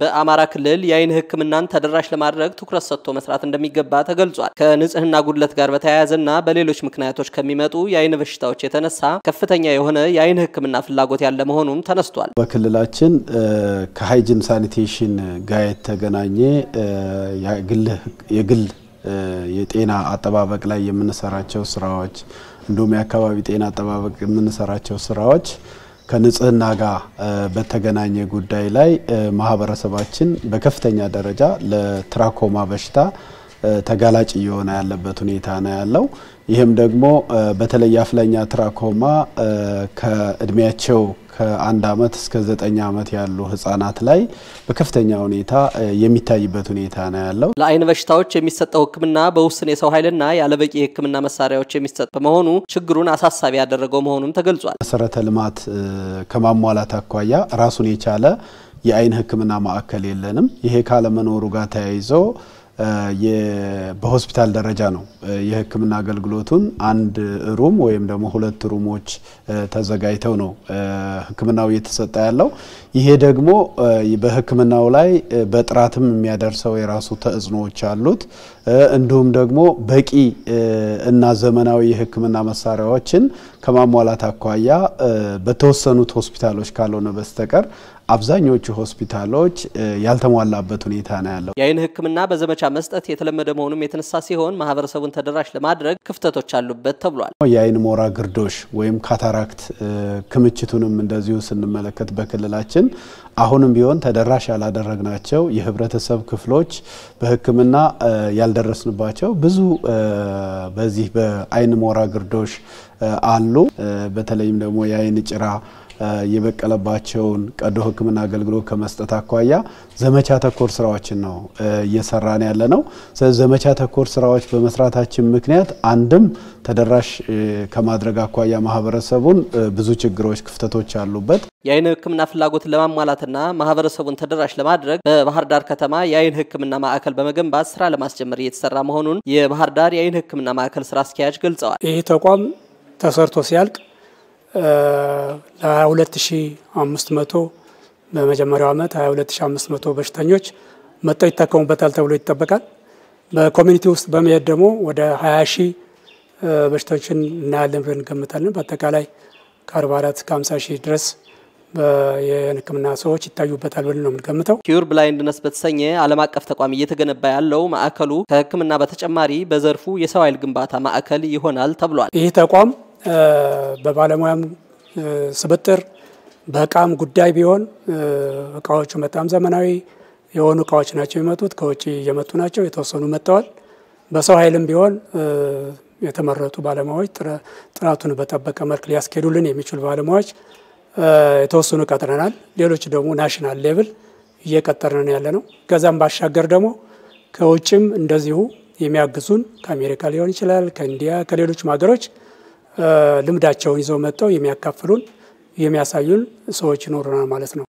በአማራ ክልል የአይን ህክምናን ተደራሽ ለማድረግ ትኩረት ሰጥቶ መስራት እንደሚገባ ተገልጿል። ከንጽህና ጉድለት ጋር በተያያዘና በሌሎች ምክንያቶች ከሚመጡ የአይን በሽታዎች የተነሳ ከፍተኛ የሆነ የአይን ህክምና ፍላጎት ያለ መሆኑም ተነስቷል። በክልላችን ከሃይጅን ሳኒቴሽን ጋር የተገናኘ የግል የጤና አጠባበቅ ላይ የምንሰራቸው ስራዎች እንዲሁም የአካባቢ ጤና አጠባበቅ የምንሰራቸው ስራዎች ከንጽህና ጋር በተገናኘ ጉዳይ ላይ ማህበረሰባችን በከፍተኛ ደረጃ ለትራኮማ በሽታ ተጋላጭ እየሆነ ያለበት ሁኔታ ነው ያለው። ይህም ደግሞ በተለይ አፍለኛ ትራኮማ ከእድሜያቸው ከአንድ ዓመት እስከ ዘጠኝ ዓመት ያሉ ህጻናት ላይ በከፍተኛ ሁኔታ የሚታይበት ሁኔታ ነው ያለው። ለአይን በሽታዎች የሚሰጠው ህክምና በውስን የሰው ኃይልና ያለበቂ የህክምና መሳሪያዎች የሚሰጥ በመሆኑ ችግሩን አሳሳቢ ያደረገው መሆኑም ተገልጿል። መሰረተ ልማት ከማሟላት አኳያ ራሱን የቻለ የአይን ህክምና ማዕከል የለንም። ይሄ ካለመኖሩ ጋር ተያይዘው በሆስፒታል ደረጃ ነው የሕክምና አገልግሎቱን አንድ ሩም ወይም ደግሞ ሁለት ሩሞች ተዘጋጅተው ነው ሕክምናው እየተሰጠ ያለው። ይሄ ደግሞ በሕክምናው ላይ በጥራትም የሚያደርሰው የራሱ ተጽዕኖዎች አሉት። እንዲሁም ደግሞ በቂ እና ዘመናዊ የሕክምና መሳሪያዎችን ከማሟላት አኳያ በተወሰኑት ሆስፒታሎች ካልሆነ በስተቀር አብዛኞቹ ሆስፒታሎች ያልተሟላበት ሁኔታ ነው ያለው። የአይን ህክምና በዘመቻ መስጠት የተለመደ መሆኑም የተነሳ ሲሆን ማህበረሰቡን ተደራሽ ለማድረግ ክፍተቶች አሉበት ተብሏል። የአይን ሞራ ግርዶሽ ወይም ካታራክት ክምችቱንም እንደዚሁ ስንመለከት በክልላችን አሁንም ቢሆን ተደራሽ ያላደረግናቸው የህብረተሰብ ክፍሎች በህክምና ያልደረስንባቸው ብዙ በዚህ በአይን ሞራ ግርዶሽ አሉ። በተለይም ደግሞ የአይን ጭራ የበቀለባቸውን ቀዶ ሕክምና አገልግሎት ከመስጠት አኳያ ዘመቻ ተኮር ስራዎችን ነው እየሰራን ያለ ነው። ዘመቻ ተኮር ስራዎች በመስራታችን ምክንያት አንድም ተደራሽ ከማድረግ አኳያ ማህበረሰቡን ብዙ ችግሮች፣ ክፍተቶች አሉበት። የአይን ሕክምና ፍላጎትን ለማሟላትና ማህበረሰቡን ተደራሽ ለማድረግ በባህር ዳር ከተማ የአይን ሕክምና ማዕከል በመገንባት ስራ ለማስጀመር እየተሰራ መሆኑን የባህር ዳር የአይን ሕክምና ማዕከል ስራ አስኪያጅ ገልጸዋል። ይህ ተቋም ተሰርቶ ሲያልቅ ለ22500 በመጀመሪያው ዓመት 22500 በሽተኞች መጥተው ይታከሙበታል ተብሎ ይጠበቃል። በኮሚኒቲ ውስጥ በመሄድ ደግሞ ወደ 20 ሺህ በሽታዎችን እናያለን ብለን እንገምታለን። በአጠቃላይ ከ44 እስከ 50 ሺህ ድረስ የህክምና ሰዎች ይታዩበታል ብለን ነው የምንገምተው። ኪዩር ብላይንድነስ በተሰኘ ዓለም አቀፍ ተቋም እየተገነባ ያለው ማዕከሉ ከህክምና በተጨማሪ በዘርፉ የሰው ኃይል ግንባታ ማዕከል ይሆናል ተብሏል። ይህ ተቋም በባለሙያም ስብጥር በእቃም ጉዳይ ቢሆን እቃዎቹ በጣም ዘመናዊ የሆኑ እቃዎች ናቸው የመጡት። ከውጭ እየመጡ ናቸው፣ የተወሰኑ መጥተዋል። በሰው ኃይልም ቢሆን የተመረጡ ባለሙያዎች ጥራቱን በጠበቀ መልክ ሊያስኬዱልን የሚችሉ ባለሙያዎች የተወሰኑ ቀጥረናል። ሌሎች ደግሞ ናሽናል ሌቭል እየቀጠርን ያለ ነው። ከዛም ባሻገር ደግሞ ከውጭም እንደዚሁ የሚያግዙን ከአሜሪካ ሊሆን ይችላል፣ ከኢንዲያ፣ ከሌሎችም ሀገሮች ልምዳቸውን ይዘው መጥተው የሚያካፍሉን የሚያሳዩን ሰዎች ይኖሩናል ማለት ነው።